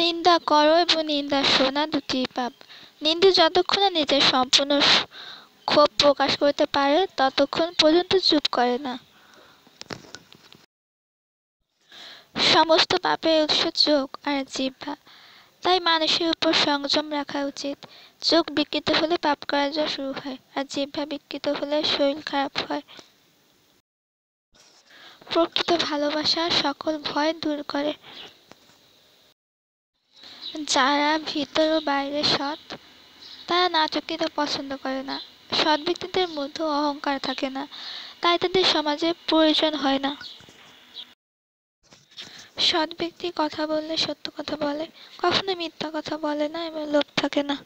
নিন্দা কর এবং নিন্দা শোনা দুটি পাপ নিন্দু যতক্ষণ না নিজের সম্পূর্ণ ক্ষোভ প্রকাশ করতে পারে ততক্ষণ পর্যন্ত চুপ করে না সমস্ত পাপের উৎস চোখ আর জিহ্বা তাই মানুষের উপর সংযম রাখা উচিত চোখ বিকৃত হলে পাপ করা যা শুরু হয় আর জিহ্বা বিকৃত হলে শরীর খারাপ হয় প্রকৃত ভালোবাসা সকল ভয় দূর করে যারা ভিতর ও বাইরে সৎ তারা নাটকীয়তা পছন্দ করে না সৎ ব্যক্তিদের মধ্যে অহংকার থাকে না তাই তাদের সমাজে প্রয়োজন হয় না সৎ ব্যক্তি কথা বললে সত্য কথা বলে কখনো মিথ্যা কথা বলে না এবং লোভ থাকে না